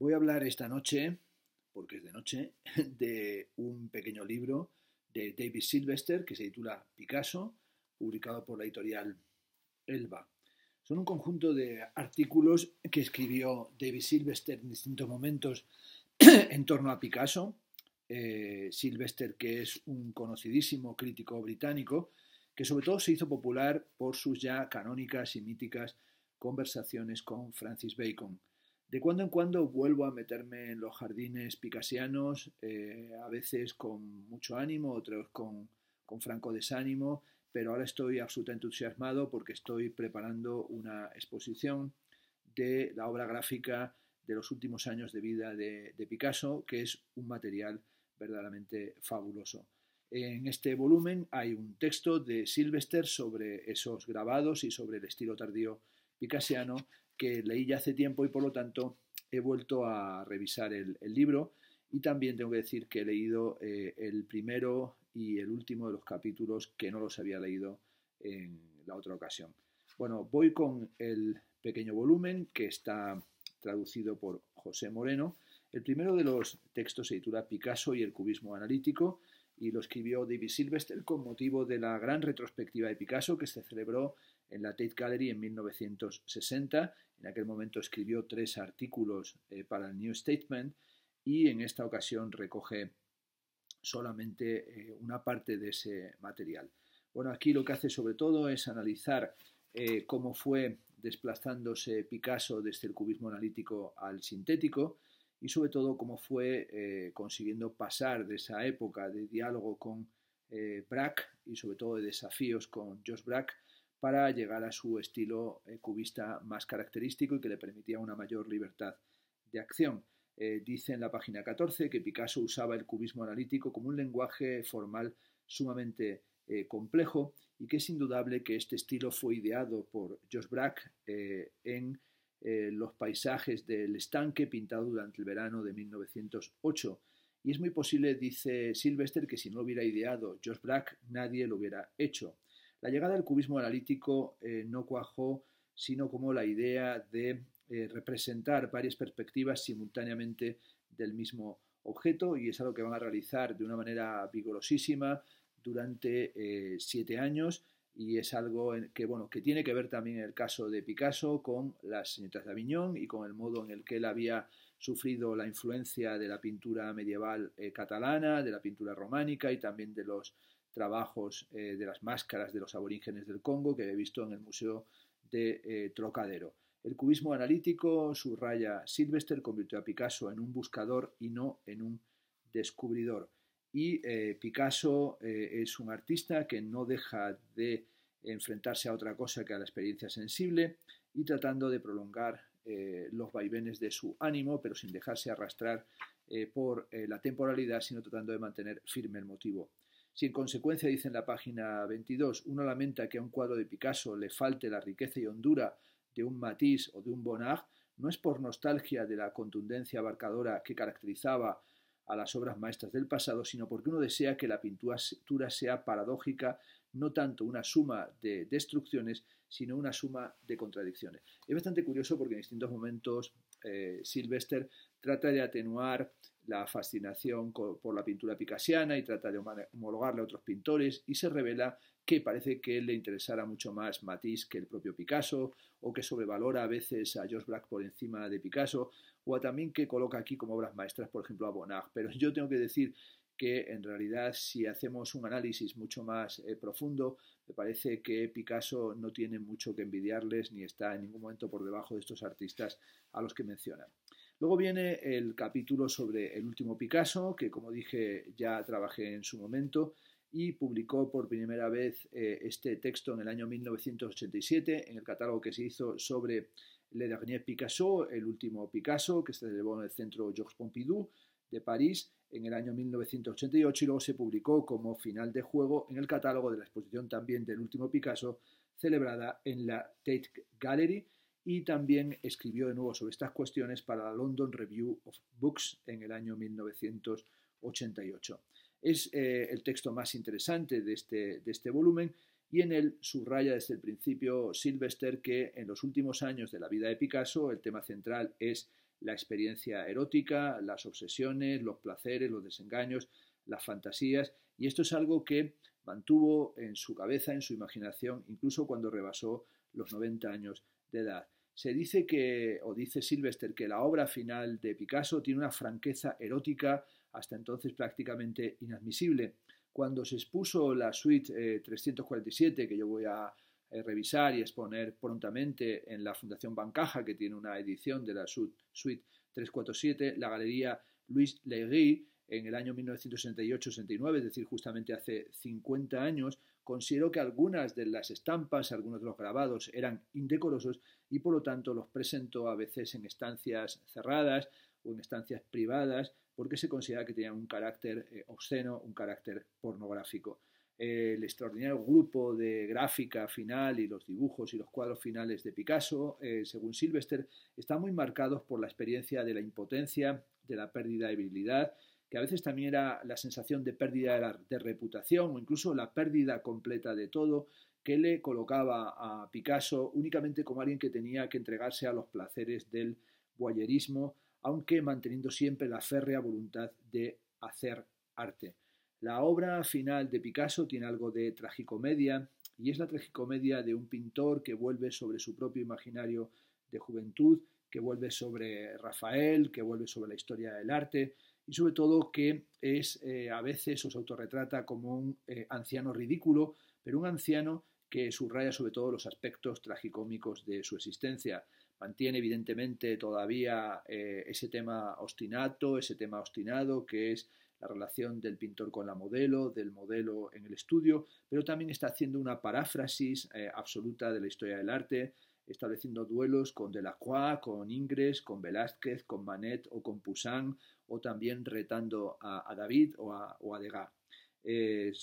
Voy a hablar esta noche, porque es de noche, de un pequeño libro de David Sylvester que se titula Picasso, publicado por la editorial Elba. Son un conjunto de artículos que escribió David Sylvester en distintos momentos en torno a Picasso. Eh, Sylvester, que es un conocidísimo crítico británico, que sobre todo se hizo popular por sus ya canónicas y míticas conversaciones con Francis Bacon. De cuando en cuando vuelvo a meterme en los jardines picasianos, eh, a veces con mucho ánimo, otros con, con franco desánimo, pero ahora estoy absolutamente entusiasmado porque estoy preparando una exposición de la obra gráfica de los últimos años de vida de, de Picasso, que es un material verdaderamente fabuloso. En este volumen hay un texto de Sylvester sobre esos grabados y sobre el estilo tardío picasiano que leí ya hace tiempo y por lo tanto he vuelto a revisar el, libro y también tengo que decir que he leído eh, el primero y el último de los capítulos que no los había leído en la otra ocasión. Bueno, voy con el pequeño volumen que está traducido por José Moreno. El primero de los textos se titula Picasso y el cubismo analítico y lo escribió David Silvester con motivo de la gran retrospectiva de Picasso que se celebró en la Tate Gallery en 1960. En aquel momento escribió tres artículos eh, para el New Statement y en esta ocasión recoge solamente eh, una parte de ese material. Bueno, aquí lo que hace sobre todo es analizar eh, cómo fue desplazándose Picasso desde el este cubismo analítico al sintético y sobre todo cómo fue consiguiendo pasar de esa época de diálogo con Braque y sobre todo de desafíos con Josh Braque para llegar a su estilo eh, cubista más característico y que le permitía una mayor libertad de acción. Eh, dice en la página 14 que Picasso usaba el cubismo analítico como un lenguaje formal sumamente eh, complejo y que es indudable que este estilo fue ideado por Josh Brack en los paisajes del estanque pintado durante el verano de 1908. Y es muy posible, dice Sylvester, que si no hubiera ideado Josh Braque nadie lo hubiera hecho. La llegada del cubismo analítico eh, no cuajó, sino como la idea de eh, representar varias perspectivas simultáneamente del mismo objeto y es algo que van a realizar de una manera vigorosísima durante eh, siete años y es algo que, tiene que ver también el caso de Picasso con las señoritas de Aviñón y con el modo en el que él había sufrido la influencia de la pintura medieval catalana, de la pintura románica y también de los trabajos eh, de las máscaras de los aborígenes del Congo que he visto en el Museo de eh, Trocadero. El cubismo analítico, subraya Sylvester, convirtió a Picasso en un buscador y no en un descubridor. Y eh, Picasso es un artista que no deja de enfrentarse a otra cosa que a la experiencia sensible y tratando de prolongar los vaivenes de su ánimo, pero sin dejarse arrastrar por la temporalidad, sino tratando de mantener firme el motivo. Si en consecuencia, dice en la página 22, uno lamenta que a un cuadro de Picasso le falte la riqueza y hondura de un Matisse o de un Bonnard, no es por nostalgia de la contundencia abarcadora que caracterizaba a las obras maestras del pasado, sino porque uno desea que la pintura sea paradójica, no tanto una suma de destrucciones, sino una suma de contradicciones. Es bastante curioso porque en distintos momentos eh, Sylvester trata de atenuar la fascinación por la pintura picasiana y trata de homologarle a otros pintores y se revela que parece que le interesara mucho más Matisse que el propio Picasso, o que sobrevalora a veces a George Black por encima de Picasso, o también que coloca aquí como obras maestras, por ejemplo, a Bonnard. Pero yo tengo que decir que en realidad si hacemos un análisis mucho más eh, profundo, me parece que Picasso no tiene mucho que envidiarles ni está en ningún momento por debajo de estos artistas a los que mencionan. Luego viene el capítulo sobre el último Picasso, que como dije ya trabajé en su momento y publicó por primera vez eh, este texto en el año 1987 en el catálogo que se hizo sobre Le Dernier Picasso, el último Picasso, que se llevó en el Centro Georges Pompidou de París en el año 1988 y luego se publicó como final de juego en el catálogo de la exposición también del último Picasso celebrada en la Tate Gallery y también escribió de nuevo sobre estas cuestiones para la London Review of Books en el año 1988. Es eh, el texto más interesante de este, de este volumen y en él subraya desde el principio Sylvester que en los últimos años de la vida de Picasso el tema central es la experiencia erótica, las obsesiones, los placeres, los desengaños, las fantasías, y esto es algo que mantuvo en su cabeza, en su imaginación, incluso cuando rebasó los 90 años de edad. Se dice que, o dice Sylvester, que la obra final de Picasso tiene una franqueza erótica hasta entonces prácticamente inadmisible. Cuando se expuso la suite 347, eh, que yo voy a eh, revisar y exponer prontamente en la Fundación Bancaja, que tiene una edición de la suite, 347, la Galería Luis Leguy, en el año 1968-69, es decir, justamente hace 50 años, consideró que algunas de las estampas, algunos de los grabados eran indecorosos y por lo tanto los presentó a veces en estancias cerradas o en estancias privadas porque se considera que tenían un carácter eh, obsceno, un carácter pornográfico. el extraordinario grupo de gráfica final y los dibujos y los cuadros finales de Picasso, eh, según Sylvester, están muy marcados por la experiencia de la impotencia, de la pérdida de habilidad, que a veces también era la sensación de pérdida de, reputación o incluso la pérdida completa de todo, que le colocaba a Picasso únicamente como alguien que tenía que entregarse a los placeres del guayerismo, aunque manteniendo siempre la férrea voluntad de hacer arte. La obra final de Picasso tiene algo de tragicomedia, y es la tragicomedia de un pintor que vuelve sobre su propio imaginario de juventud que vuelve sobre Rafael, que vuelve sobre la historia del arte y sobre todo que es eh, a veces o se autorretrata como un eh, anciano ridículo, pero un anciano que subraya sobre todo los aspectos tragicómicos de su existencia. Mantiene evidentemente todavía eh, ese tema ostinato, ese tema obstinado que es la relación del pintor con la modelo, del modelo en el estudio, pero también está haciendo una paráfrasis absoluta de la historia del arte, estableciendo duelos con Delacroix, con Ingres, con Velázquez, con Manet o con Poussin, o también retando a, David o a, o Degas.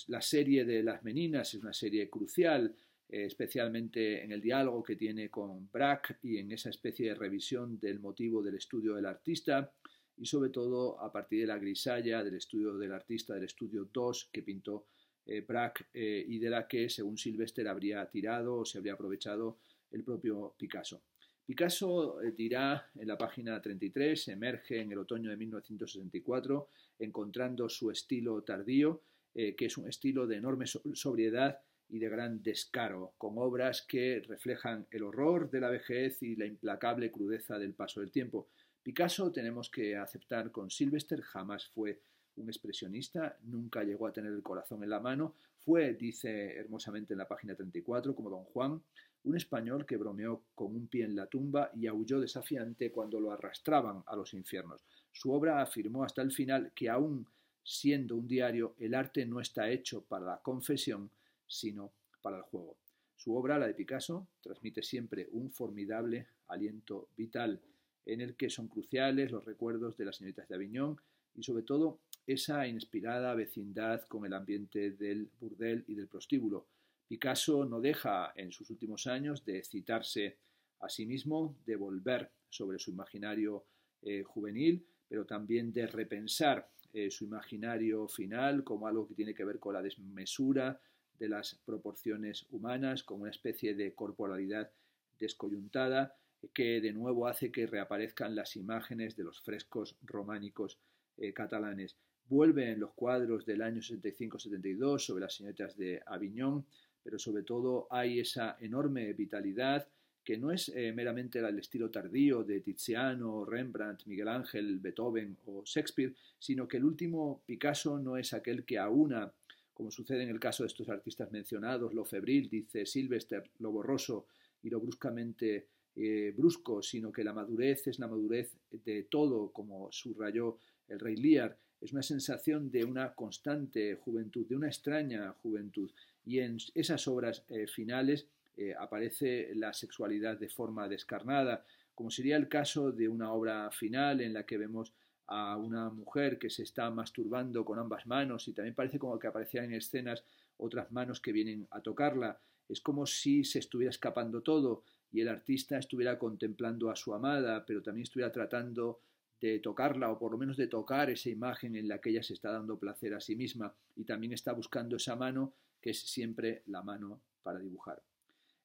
la serie de Las Meninas es una serie crucial, eh, especialmente en el diálogo que tiene con Braque y en esa especie de revisión del motivo del estudio del artista, y sobre todo a partir de la grisalla del estudio del artista, del estudio 2 que pintó eh, Braque eh, y de la que, según Silvestre habría tirado o se habría aprovechado el propio Picasso. Picasso eh, dirá en la página 33, emerge en el otoño de 1964, encontrando su estilo tardío, eh, que es un estilo de enorme sobriedad y de gran descaro, con obras que reflejan el horror de la vejez y la implacable crudeza del paso del tiempo. Picasso, tenemos que aceptar con Sylvester, jamás fue un expresionista, nunca llegó a tener el corazón en la mano, fue, dice hermosamente en la página 34, como don Juan, un español que bromeó con un pie en la tumba y aulló desafiante cuando lo arrastraban a los infiernos. Su obra afirmó hasta el final que aún siendo un diario, el arte no está hecho para la confesión, sino para el juego. Su obra, la de Picasso, transmite siempre un formidable aliento vital, en el que son cruciales los recuerdos de las señoritas de Aviñón y sobre todo esa inspirada vecindad con el ambiente del burdel y del prostíbulo, Picasso no deja en sus últimos años de citarse a sí mismo, de volver sobre su imaginario eh, juvenil, pero también de repensar eh, su imaginario final como algo que tiene que ver con la desmesura de las proporciones humanas, como una especie de corporalidad descoyuntada que de nuevo hace que reaparezcan las imágenes de los frescos románicos eh, catalanes. Vuelve en los cuadros del año 65-72 sobre las señoritas de Aviñón, pero sobre todo hay esa enorme vitalidad que no es eh, meramente el estilo tardío de Tiziano, Rembrandt, Miguel Ángel, Beethoven o Shakespeare, sino que el último Picasso no es aquel que aúna, como sucede en el caso de estos artistas mencionados, lo febril, dice Sylvester, lo borroso y lo bruscamente eh, brusco, sino que la madurez es la madurez de todo, como subrayó el rey Lear, es una sensación de una constante juventud, de una extraña juventud y en esas obras eh, finales eh, aparece la sexualidad de forma descarnada, como sería el caso de una obra final en la que vemos a una mujer que se está masturbando con ambas manos y también parece como que aparecían en escenas otras manos que vienen a tocarla. Es como si se estuviera escapando todo y el artista estuviera contemplando a su amada, pero también estuviera tratando de tocarla o por lo menos de tocar esa imagen en la que ella se está dando placer a sí misma y también está buscando esa mano que es siempre la mano para dibujar.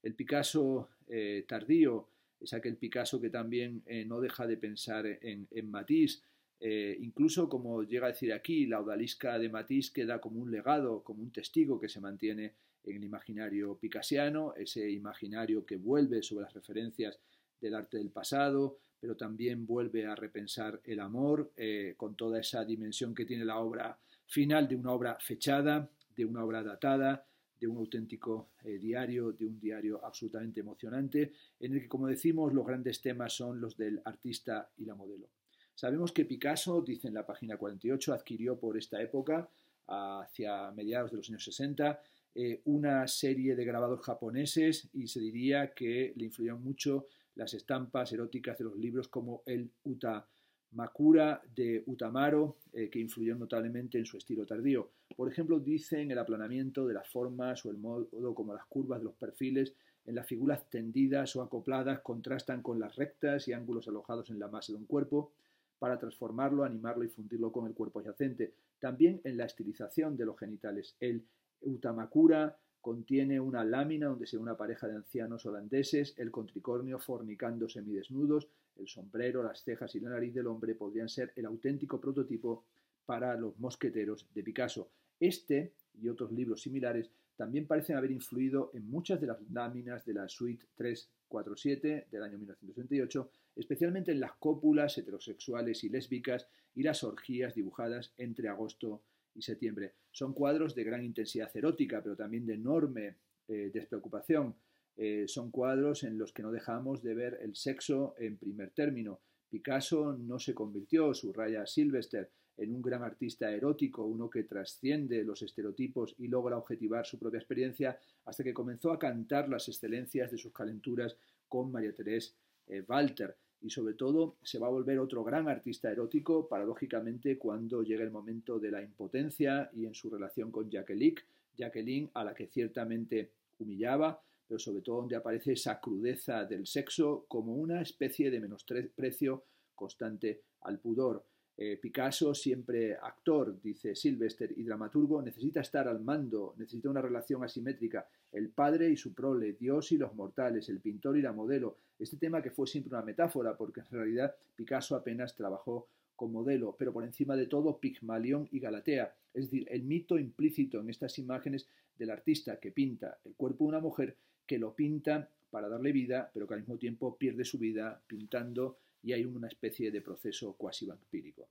El Picasso eh, tardío es aquel Picasso que también eh, no deja de pensar en, Matiz Matisse, eh, incluso como llega a decir aquí, la odalisca de Matisse queda como un legado, como un testigo que se mantiene en el imaginario picasiano, ese imaginario que vuelve sobre las referencias del arte del pasado, pero también vuelve a repensar el amor con toda esa dimensión que tiene la obra final de una obra fechada, de una obra datada, de un auténtico eh, diario, de un diario absolutamente emocionante, en el que, como decimos, los grandes temas son los del artista y la modelo. Sabemos que Picasso, dice en la página 48, adquirió por esta época, hacia mediados de los años 60, eh, una serie de grabados japoneses y se diría que le influyeron mucho las estampas eróticas de los libros como el Uta Makura de Utamaro, eh, que influyó notablemente en su estilo tardío. Por ejemplo, dicen el aplanamiento de las formas o el modo como las curvas de los perfiles en las figuras tendidas o acopladas contrastan con las rectas y ángulos alojados en la masa de un cuerpo para transformarlo, animarlo y fundirlo con el cuerpo adyacente. También en la estilización de los genitales. El Utamakura contiene una lámina donde se ve una pareja de ancianos holandeses, el contricornio fornicando semidesnudos, el sombrero, las cejas y la nariz del hombre podrían ser el auténtico prototipo para los mosqueteros de Picasso. Este y otros libros similares también parecen haber influido en muchas de las láminas de la Suite 347 del año 1938, especialmente en las cópulas heterosexuales y lésbicas y las orgías dibujadas entre agosto y septiembre. Son cuadros de gran intensidad erótica, pero también de enorme eh, despreocupación. Eh, son cuadros en los que no dejamos de ver el sexo en primer término. Picasso no se convirtió, su raya Sylvester, en un gran artista erótico, uno que trasciende los estereotipos y logra objetivar su propia experiencia, hasta que comenzó a cantar las excelencias de sus calenturas con María Teresa eh, Walter. Y sobre todo se va a volver otro gran artista erótico, paradójicamente, cuando llega el momento de la impotencia y en su relación con Jacqueline, Jacqueline a la que ciertamente humillaba, pero sobre todo donde aparece esa crudeza del sexo como una especie de menosprecio constante al pudor. Eh, Picasso, siempre actor, dice Sylvester, y dramaturgo, necesita estar al mando, necesita una relación asimétrica, el padre y su prole, Dios y los mortales, el pintor y la modelo. Este tema que fue siempre una metáfora, porque en realidad Picasso apenas trabajó con modelo, pero por encima de todo Pigmalión y Galatea, es decir, el mito implícito en estas imágenes del artista que pinta el cuerpo de una mujer que lo pinta para darle vida, pero que al mismo tiempo pierde su vida pintando y hay una especie de proceso cuasi vampírico.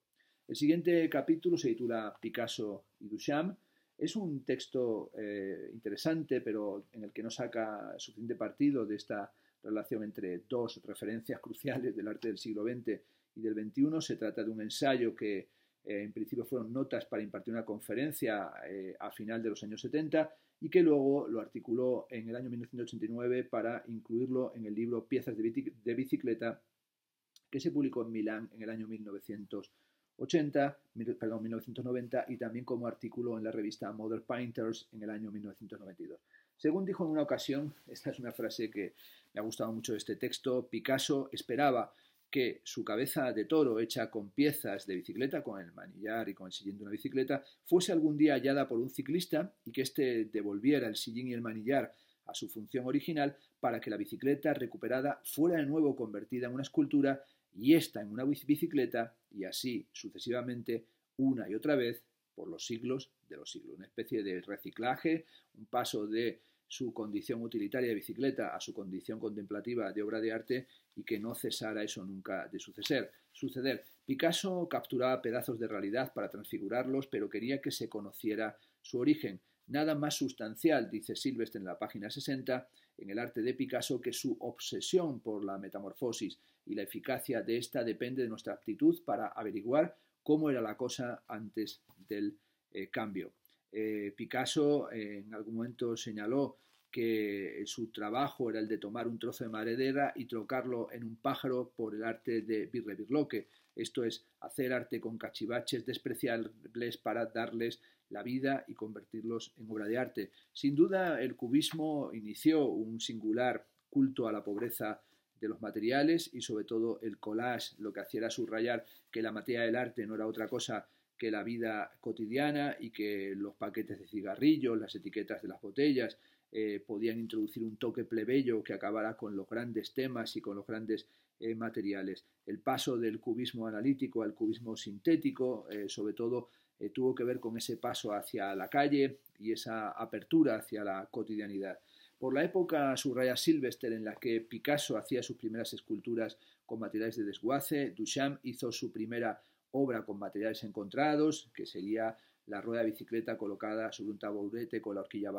El siguiente capítulo se titula Picasso y Duchamp. Es un texto eh, interesante, pero en el que no saca suficiente partido de esta relación entre dos referencias cruciales del arte del siglo XX y del XXI. Se trata de un ensayo que eh, en principio fueron notas para impartir una conferencia eh, a final de los años 70 y que luego lo articuló en el año 1989 para incluirlo en el libro Piezas de bicicleta que se publicó en Milán en el año 1980, perdón, 1990 y también como artículo en la revista Modern Painters en el año 1992. Según dijo en una ocasión, esta es una frase que me ha gustado mucho de este texto, Picasso esperaba que su cabeza de toro hecha con piezas de bicicleta, con el manillar y con el sillín de una bicicleta, fuese algún día hallada por un ciclista y que éste devolviera el sillín y el manillar a su función original para que la bicicleta recuperada fuera de nuevo convertida en una escultura y ésta en una bicicleta y así sucesivamente una y otra vez por los siglos de los siglos. Una especie de reciclaje, un paso de su condición utilitaria de bicicleta a su condición contemplativa de obra de arte y que no cesara eso nunca de suceder. suceder. Picasso capturaba pedazos de realidad para transfigurarlos, pero quería que se conociera su origen. Nada más sustancial, dice Silvestre en la página 60, en el arte de Picasso que su obsesión por la metamorfosis y la eficacia de ésta depende de nuestra aptitud para averiguar cómo era la cosa antes del eh, cambio. Eh, Picasso eh, en algún momento señaló que su trabajo era el de tomar un trozo de madera y trocarlo en un pájaro por el arte de birrebirloque. Esto es hacer arte con cachivaches despreciables para darles la vida y convertirlos en obra de arte. Sin duda, el cubismo inició un singular culto a la pobreza de los materiales y sobre todo el collage, lo que hacía subrayar que la materia del arte no era otra cosa que la vida cotidiana y que los paquetes de cigarrillos, las etiquetas de las botellas, eh, podían introducir un toque plebeyo que acabara con los grandes temas y con los grandes eh, materiales. El paso del cubismo analítico al cubismo sintético, eh, sobre todo, tuvo que ver con ese paso hacia la calle y esa apertura hacia la cotidianidad. Por la época subraya Sylvester en la que Picasso hacía sus primeras esculturas con materiales de desguace, Duchamp hizo su primera obra con materiales encontrados, que sería la rueda de bicicleta colocada sobre un taburete con la horquilla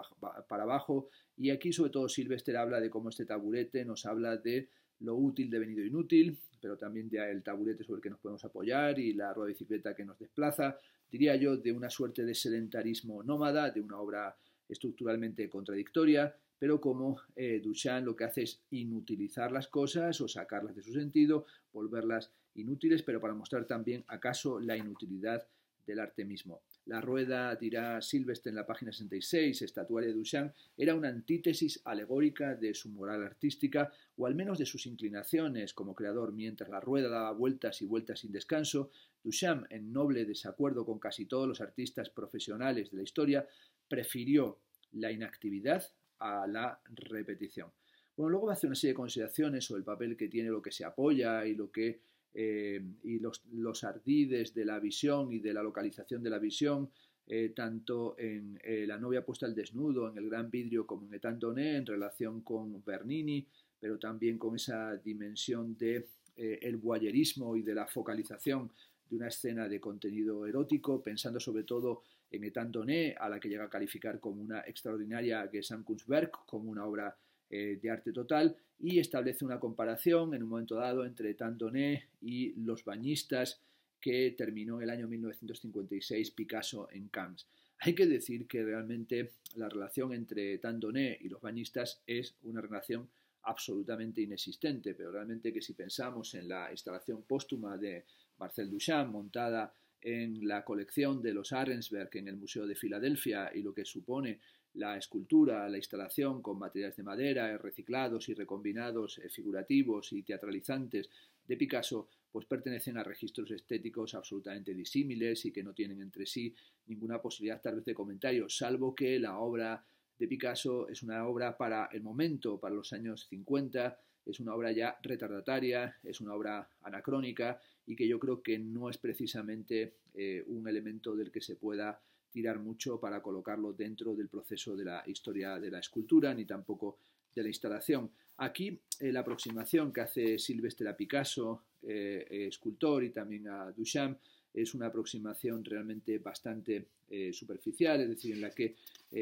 para abajo. Y aquí sobre todo Silvester habla de cómo este taburete nos habla de lo útil devenido inútil, pero también de el taburete sobre el que nos podemos apoyar y la rueda de bicicleta que nos desplaza, diría yo, de una suerte de sedentarismo nómada, de una obra estructuralmente contradictoria, pero como eh, Duchamp lo que hace es inutilizar las cosas o sacarlas de su sentido, volverlas inútiles, pero para mostrar también acaso la inutilidad del arte mismo. La rueda, dirá Silvestre en la página 66, estatuaria de Duchamp, era una antítesis alegórica de su moral artística, o al menos de sus inclinaciones como creador. Mientras la rueda daba vueltas y vueltas sin descanso, Duchamp, en noble desacuerdo con casi todos los artistas profesionales de la historia, prefirió la inactividad a la repetición. Bueno, luego va a hacer una serie de consideraciones sobre el papel que tiene lo que se apoya y lo que eh, y los, ardides de la visión y de la localización de la visión, eh, tanto en eh, La novia puesta al desnudo, en El gran vidrio, como en Etan en relación con Bernini, pero también con esa dimensión de el guayerismo y de la focalización de una escena de contenido erótico, pensando sobre todo en Etan a la que llega a calificar como una extraordinaria Gesamtkunstwerk, como una obra eh, de arte total y establece una comparación en un momento dado entre Tandoné y los bañistas que terminó en el año 1956 Picasso en Cannes. Hay que decir que realmente la relación entre Tandoné y los bañistas es una relación absolutamente inexistente, pero realmente que si pensamos en la instalación póstuma de Marcel Duchamp montada en la colección de los Arensberg en el Museo de Filadelfia y lo que supone la escultura, la instalación con materiales de madera, eh, reciclados y recombinados, eh, figurativos y teatralizantes de Picasso, pues pertenecen a registros estéticos absolutamente disímiles y que no tienen entre sí ninguna posibilidad tal vez de comentario, salvo que la obra de Picasso es una obra para el momento, para los años 50, es una obra ya retardataria, es una obra anacrónica y que yo creo que no es precisamente eh, un elemento del que se pueda tirar mucho para colocarlo dentro del proceso de la historia de la escultura ni tampoco de la instalación. Aquí eh, la aproximación que hace Silvestre a Picasso, eh, escultor, y también a Duchamp, es una aproximación realmente bastante superficial, es decir, en la que,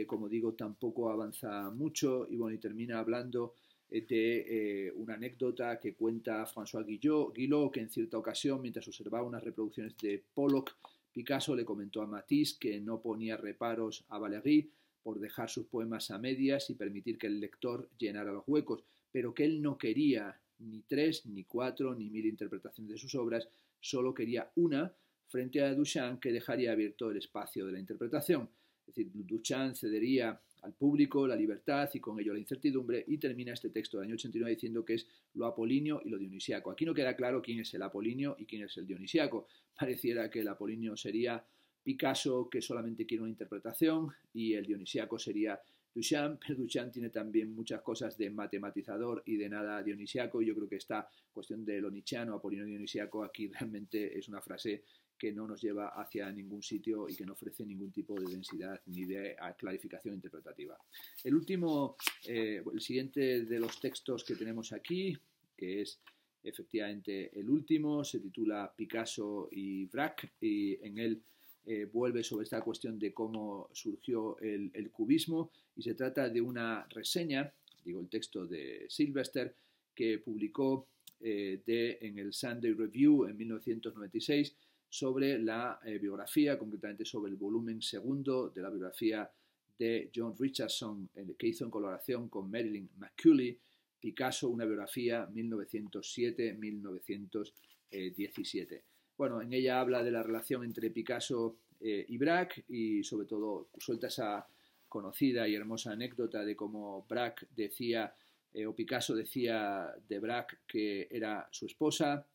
como digo, tampoco avanza mucho y bueno, y termina hablando de este, eh, una anécdota que cuenta François Guillot, Guillot, que en cierta ocasión, mientras observaba unas reproducciones de Pollock, Picasso le comentó a Matisse que no ponía reparos a Valéry por dejar sus poemas a medias y permitir que el lector llenara los huecos, pero que él no quería ni tres, ni cuatro, ni mil interpretaciones de sus obras, solo quería una frente a Duchamp que dejaría abierto el espacio de la interpretación. Es decir, Duchamp cedería al público, la libertad y con ello la incertidumbre, y termina este texto del año 89 diciendo que es lo apolinio y lo dionisiaco. Aquí no queda claro quién es el apolinio y quién es el dionisiaco. Pareciera que el apolinio sería Picasso, que solamente quiere una interpretación, y el dionisiaco sería Duchamp, pero Duchamp tiene también muchas cosas de matematizador y de nada dionisiaco. Yo creo que esta cuestión de lo nichiano, apolinio dionisiaco, aquí realmente es una frase que no nos lleva hacia ningún sitio y que no ofrece ningún tipo de densidad ni de ah, clarificación interpretativa. El último, eh, el siguiente de los textos que tenemos aquí, que es efectivamente el último, se titula Picasso y Braque y en él eh, vuelve sobre esta cuestión de cómo surgió el, cubismo y se trata de una reseña, digo el texto de Sylvester, que publicó eh, en el Sunday Review en 1996 sobre la eh, biografía, concretamente sobre el volumen segundo de la biografía de John Richardson, que hizo en colaboración con Marilyn McCulley, Picasso, una biografía 1907-1917. Bueno, en ella habla de la relación entre Picasso eh, y Braque y sobre todo suelta esa conocida y hermosa anécdota de cómo Braque decía, eh, o Picasso decía de Braque que era su esposa,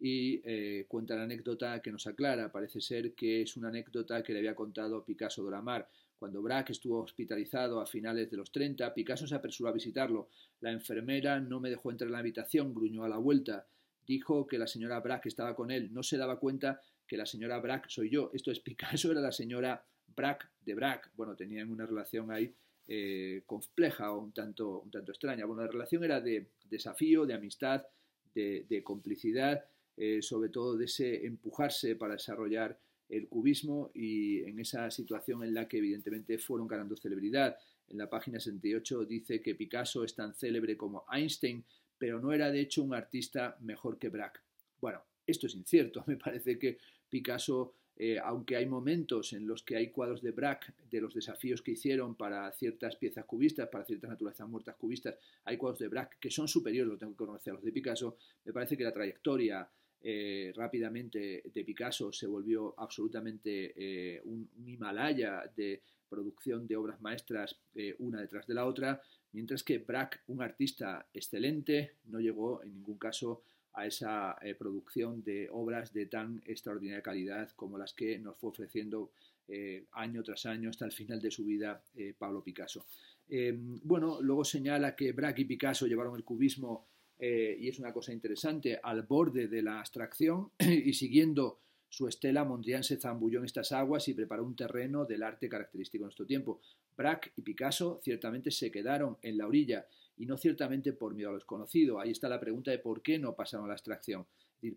y eh, cuenta la anécdota que nos aclara. Parece ser que es una anécdota que le había contado Picasso de la Mar. Cuando Braque estuvo hospitalizado a finales de los 30, Picasso se apresuró a visitarlo. La enfermera no me dejó entrar en la habitación, gruñó a la vuelta. Dijo que la señora Braque estaba con él. No se daba cuenta que la señora Braque soy yo. Esto es Picasso, era la señora Braque de Braque. Bueno, tenían una relación ahí eh, compleja o un tanto, tanto extraña. Bueno, la relación era de desafío, de amistad, de complicidad eh, sobre todo de ese empujarse para desarrollar el cubismo y en esa situación en la que evidentemente fueron ganando celebridad. En la página 68 dice que Picasso es tan célebre como Einstein, pero no era de hecho un artista mejor que Braque. Bueno, esto es incierto. Me parece que Picasso, eh, aunque hay momentos en los que hay cuadros de Braque, de los desafíos que hicieron para ciertas piezas cubistas, para ciertas naturalezas muertas cubistas, hay cuadros de Braque que son superiores, lo tengo que conocer, a los de Picasso, me parece que la trayectoria eh, rápidamente de Picasso se volvió absolutamente eh, un, Himalaya de producción de obras maestras eh, una detrás de la otra, mientras que Braque, un artista excelente, no llegó en ningún caso a esa producción de obras de tan extraordinaria calidad como las que nos fue ofreciendo año tras año hasta el final de su vida Pablo Picasso. bueno, luego señala que Braque y Picasso llevaron el cubismo eh, y es una cosa interesante, al borde de la abstracción y siguiendo su estela, Mondrian se zambulló en estas aguas y preparó un terreno del arte característico de nuestro tiempo. Braque y Picasso ciertamente se quedaron en la orilla y no ciertamente por miedo a los conocidos. Ahí está la pregunta de por qué no pasaron a la abstracción.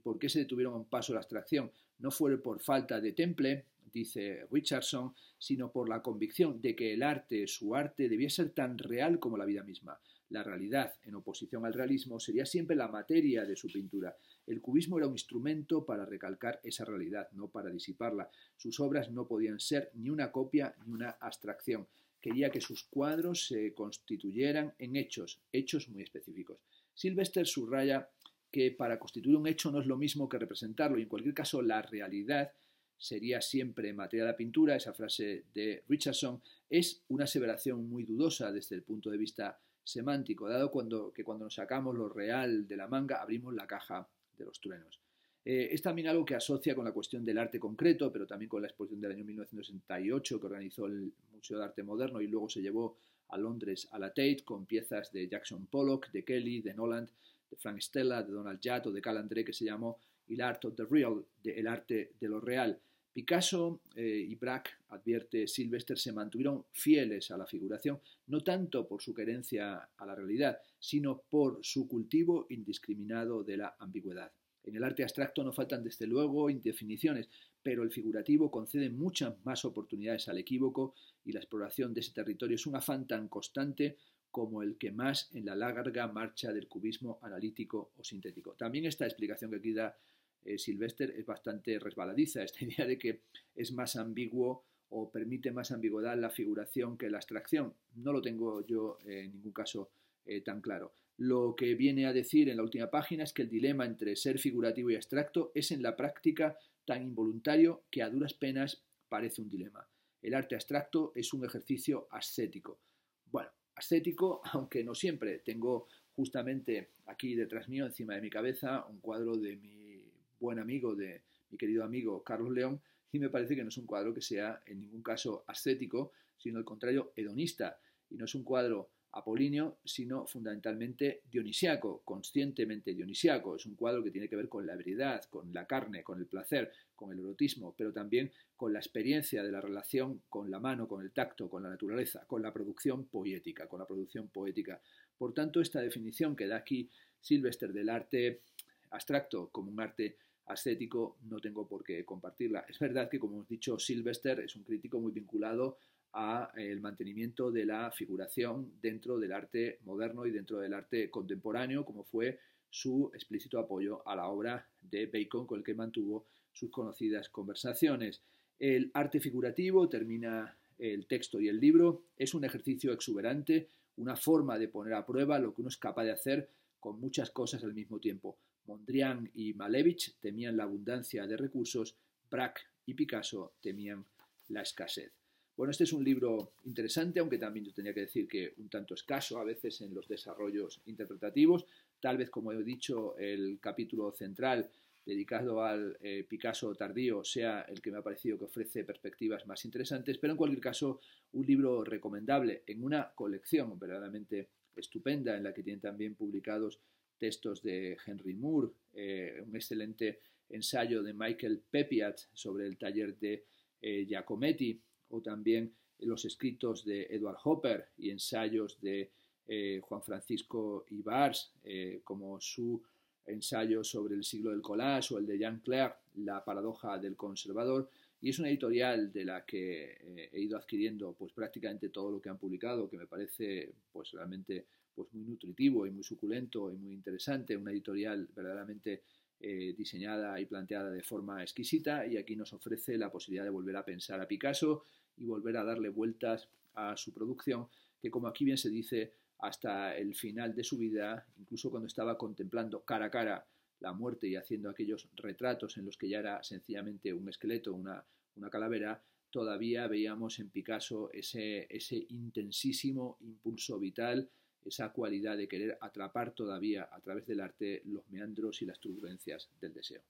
¿por qué se detuvieron un paso a la abstracción? No fue por falta de temple, dice Richardson, sino por la convicción de que el arte, su arte, debía ser tan real como la vida misma. La realidad, en oposición al realismo, sería siempre la materia de su pintura. El cubismo era un instrumento para recalcar esa realidad, no para disiparla. Sus obras no podían ser ni una copia ni una abstracción. Quería que sus cuadros se constituyeran en hechos, hechos muy específicos. Sylvester subraya que para constituir un hecho no es lo mismo que representarlo y en cualquier caso la realidad sería siempre materia de la pintura, esa frase de Richardson, es una aseveración muy dudosa desde el punto de vista semántico, dado cuando, que cuando nos sacamos lo real de la manga abrimos la caja de los truenos. Eh, es también algo que asocia con la cuestión del arte concreto, pero también con la exposición del año 1968 que organizó el Museo de Arte Moderno y luego se llevó a Londres a la Tate con piezas de Jackson Pollock, de Kelly, de Noland, de Frank Stella, de Donald Judd o de André, que se llamó El Art of the Real, El Arte de lo Real. Picasso eh, y Braque, advierte Sylvester, se mantuvieron fieles a la figuración, no tanto por su querencia a la realidad, sino por su cultivo indiscriminado de la ambigüedad. En el arte abstracto no faltan desde luego indefiniciones, pero el figurativo concede muchas más oportunidades al equívoco y la exploración de ese territorio es un afán tan constante como el que más en la larga marcha del cubismo analítico o sintético. También esta explicación que aquí da eh, es bastante resbaladiza, esta idea de que es más ambiguo o permite más ambigüedad la figuración que la abstracción. No lo tengo yo eh, en ningún caso eh, tan claro. Lo que viene a decir en la última página es que el dilema entre ser figurativo y abstracto es en la práctica tan involuntario que a duras penas parece un dilema. El arte abstracto es un ejercicio ascético. Bueno, ascético, aunque no siempre. Tengo justamente aquí detrás mío, encima de mi cabeza, un cuadro de mi buen amigo de mi querido amigo Carlos León, y me parece que no es un cuadro que sea en ningún caso ascético, sino al contrario hedonista, y no es un cuadro apolíneo, sino fundamentalmente dionisiaco, conscientemente dionisiaco. Es un cuadro que tiene que ver con la veridad, con la carne, con el placer, con el erotismo, pero también con la experiencia de la relación con la mano, con el tacto, con la naturaleza, con la producción poética, con la producción poética. Por tanto, esta definición que da aquí Sylvester del arte abstracto como un arte ascético, no tengo por qué compartirla. Es verdad que, como hemos dicho, Sylvester es un crítico muy vinculado a eh, el mantenimiento de la figuración dentro del arte moderno y dentro del arte contemporáneo, como fue su explícito apoyo a la obra de Bacon con el que mantuvo sus conocidas conversaciones. El arte figurativo, termina el texto y el libro, es un ejercicio exuberante, una forma de poner a prueba lo que uno es capaz de hacer con muchas cosas al mismo tiempo. Mondrian y Malevich temían la abundancia de recursos, Braque y Picasso temían la escasez. Bueno, este es un libro interesante, aunque también yo tenía que decir que un tanto escaso a veces en los desarrollos interpretativos. Tal vez, como he dicho, el capítulo central dedicado al eh, Picasso tardío sea el que me ha parecido que ofrece perspectivas más interesantes, pero en cualquier caso, un libro recomendable en una colección verdaderamente estupenda en la que tienen también publicados textos de Henry Moore, eh, un excelente ensayo de Michael Pepiat sobre el taller de eh, Giacometti, o también los escritos de Edward Hopper y ensayos de eh, Juan Francisco Ibars, como su ensayo sobre el siglo del collage o el de Jean Claire, La paradoja del conservador, y es una editorial de la que he ido adquiriendo pues prácticamente todo lo que han publicado, que me parece pues realmente pues muy nutritivo y muy suculento y muy interesante, una editorial verdaderamente eh, diseñada y planteada de forma exquisita y aquí nos ofrece la posibilidad de volver a pensar a Picasso y volver a darle vueltas a su producción, que como aquí bien se dice, hasta el final de su vida, incluso cuando estaba contemplando cara a cara la muerte y haciendo aquellos retratos en los que ya era sencillamente un esqueleto, una, calavera, todavía veíamos en Picasso ese, ese intensísimo impulso vital esa cualidad de querer atrapar todavía a través del arte los meandros y las turbulencias del deseo.